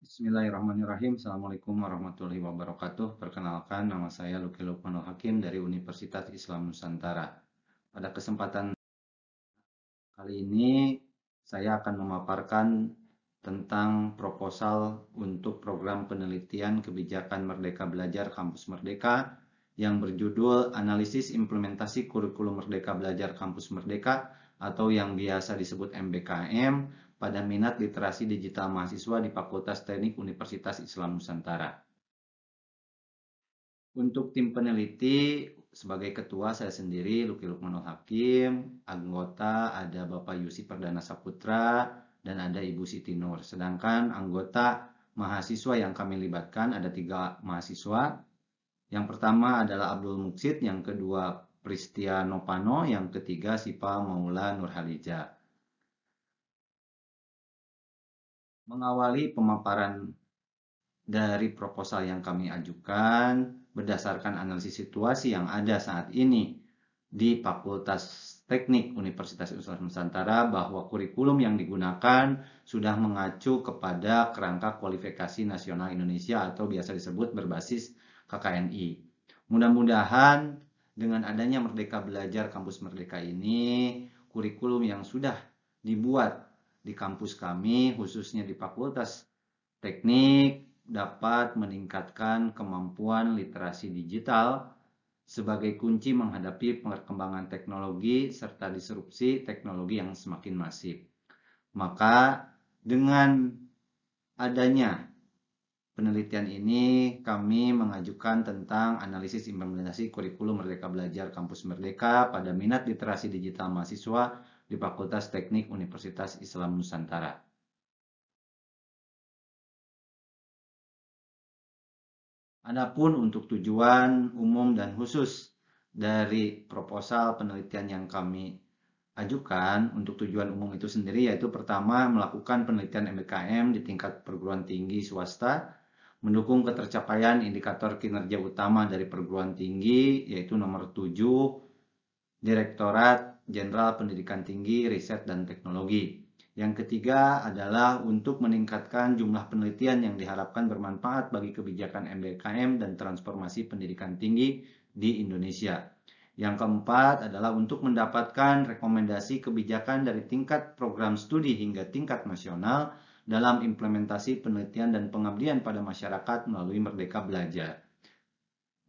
Bismillahirrahmanirrahim. Assalamualaikum warahmatullahi wabarakatuh. Perkenalkan, nama saya Luki Lukmanul Hakim dari Universitas Islam Nusantara. Pada kesempatan kali ini, saya akan memaparkan tentang proposal untuk program penelitian kebijakan Merdeka Belajar Kampus Merdeka yang berjudul Analisis Implementasi Kurikulum Merdeka Belajar Kampus Merdeka atau yang biasa disebut MBKM pada minat literasi digital mahasiswa di Fakultas Teknik Universitas Islam Nusantara. Untuk tim peneliti, sebagai ketua saya sendiri, Luki Lukmanul Hakim, anggota ada Bapak Yusi Perdana Saputra, dan ada Ibu Siti Nur. Sedangkan anggota mahasiswa yang kami libatkan ada tiga mahasiswa, yang pertama adalah Abdul Muksid, yang kedua Pristia Nopano, yang ketiga Sipa Maula Nurhalija. Mengawali pemaparan dari proposal yang kami ajukan berdasarkan analisis situasi yang ada saat ini di Fakultas Teknik Universitas Nusantara bahwa kurikulum yang digunakan sudah mengacu kepada kerangka kualifikasi nasional Indonesia atau biasa disebut berbasis KKNI. Mudah-mudahan dengan adanya Merdeka Belajar Kampus Merdeka ini, kurikulum yang sudah dibuat di kampus kami, khususnya di Fakultas Teknik, dapat meningkatkan kemampuan literasi digital sebagai kunci menghadapi perkembangan teknologi serta disrupsi teknologi yang semakin masif. Maka dengan adanya penelitian ini kami mengajukan tentang analisis implementasi kurikulum Merdeka Belajar Kampus Merdeka pada minat literasi digital mahasiswa di Fakultas Teknik Universitas Islam Nusantara. Adapun untuk tujuan umum dan khusus dari proposal penelitian yang kami ajukan untuk tujuan umum itu sendiri yaitu pertama melakukan penelitian MBKM di tingkat perguruan tinggi swasta mendukung ketercapaian indikator kinerja utama dari perguruan tinggi yaitu nomor 7 Direktorat Jenderal Pendidikan Tinggi, Riset dan Teknologi. Yang ketiga adalah untuk meningkatkan jumlah penelitian yang diharapkan bermanfaat bagi kebijakan MBKM dan transformasi pendidikan tinggi di Indonesia. Yang keempat adalah untuk mendapatkan rekomendasi kebijakan dari tingkat program studi hingga tingkat nasional dalam implementasi penelitian dan pengabdian pada masyarakat melalui Merdeka Belajar.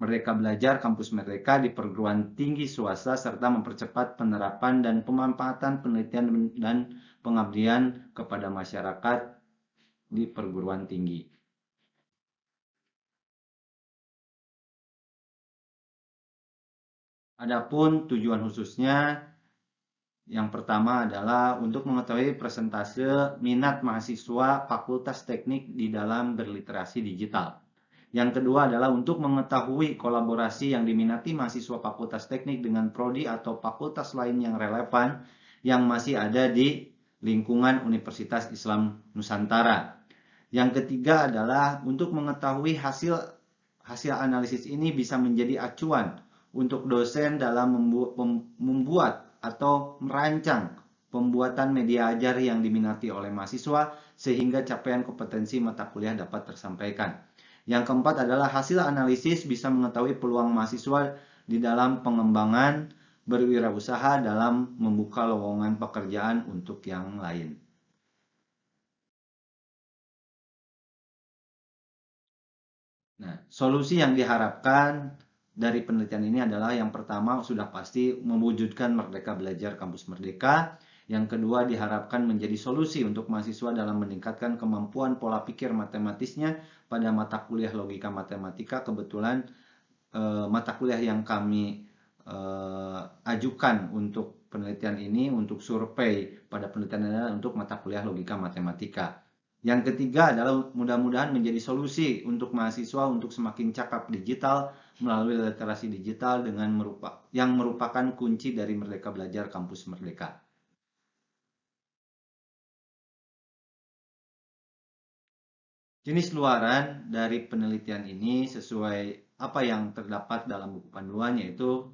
Merdeka Belajar Kampus Merdeka di perguruan tinggi swasta serta mempercepat penerapan dan pemanfaatan penelitian dan pengabdian kepada masyarakat di perguruan tinggi. Adapun tujuan khususnya yang pertama adalah untuk mengetahui persentase minat mahasiswa Fakultas Teknik di dalam berliterasi digital. Yang kedua adalah untuk mengetahui kolaborasi yang diminati mahasiswa Fakultas Teknik dengan prodi atau fakultas lain yang relevan yang masih ada di lingkungan Universitas Islam Nusantara. Yang ketiga adalah untuk mengetahui hasil hasil analisis ini bisa menjadi acuan untuk dosen dalam membuat atau merancang pembuatan media ajar yang diminati oleh mahasiswa sehingga capaian kompetensi mata kuliah dapat tersampaikan. Yang keempat adalah hasil analisis bisa mengetahui peluang mahasiswa di dalam pengembangan berwirausaha dalam membuka lowongan pekerjaan untuk yang lain. Nah, solusi yang diharapkan dari penelitian ini adalah yang pertama sudah pasti mewujudkan Merdeka Belajar Kampus Merdeka, yang kedua diharapkan menjadi solusi untuk mahasiswa dalam meningkatkan kemampuan pola pikir matematisnya pada mata kuliah logika matematika. Kebetulan eh, mata kuliah yang kami eh, ajukan untuk penelitian ini untuk survei pada penelitian ini adalah untuk mata kuliah logika matematika. Yang ketiga adalah mudah-mudahan menjadi solusi untuk mahasiswa untuk semakin cakap digital melalui literasi digital dengan merupa, yang merupakan kunci dari Merdeka Belajar Kampus Merdeka. Jenis luaran dari penelitian ini sesuai apa yang terdapat dalam buku panduan yaitu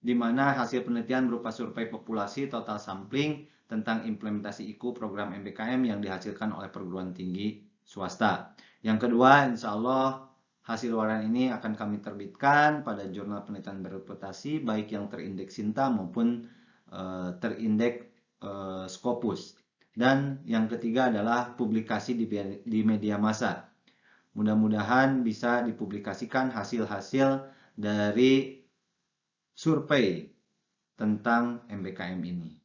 di mana hasil penelitian berupa survei populasi total sampling tentang implementasi IKU program MBKM yang dihasilkan oleh perguruan tinggi swasta. Yang kedua, insya Allah Hasil waran ini akan kami terbitkan pada jurnal penelitian bereputasi baik yang terindeks Sinta maupun e, terindeks e, Scopus. Dan yang ketiga adalah publikasi di, di media massa. Mudah-mudahan bisa dipublikasikan hasil-hasil dari survei tentang MBKM ini.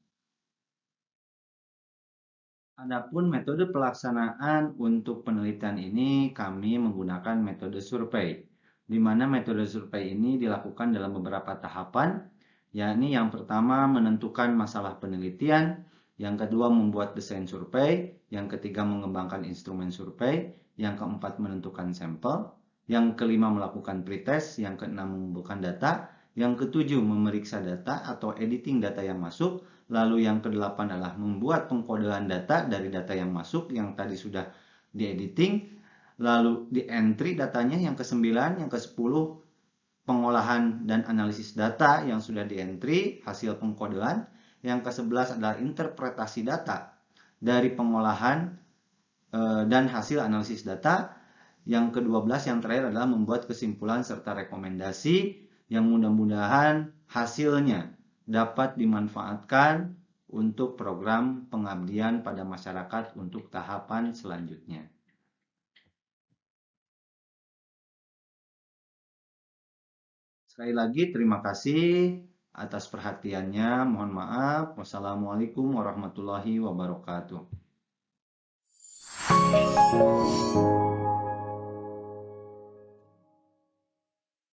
Adapun metode pelaksanaan untuk penelitian ini kami menggunakan metode survei, di mana metode survei ini dilakukan dalam beberapa tahapan, yakni yang pertama menentukan masalah penelitian, yang kedua membuat desain survei, yang ketiga mengembangkan instrumen survei, yang keempat menentukan sampel, yang kelima melakukan pretest, yang keenam mengumpulkan data, yang ketujuh memeriksa data atau editing data yang masuk, Lalu yang kedelapan adalah membuat pengkodean data dari data yang masuk yang tadi sudah diediting. Lalu di entry datanya yang kesembilan, yang ke-10 pengolahan dan analisis data yang sudah di entry, hasil pengkodean. Yang ke-11 adalah interpretasi data dari pengolahan eh, dan hasil analisis data. Yang ke belas yang terakhir adalah membuat kesimpulan serta rekomendasi yang mudah-mudahan hasilnya dapat dimanfaatkan untuk program pengabdian pada masyarakat untuk tahapan selanjutnya. Sekali lagi terima kasih atas perhatiannya. Mohon maaf. Wassalamualaikum warahmatullahi wabarakatuh.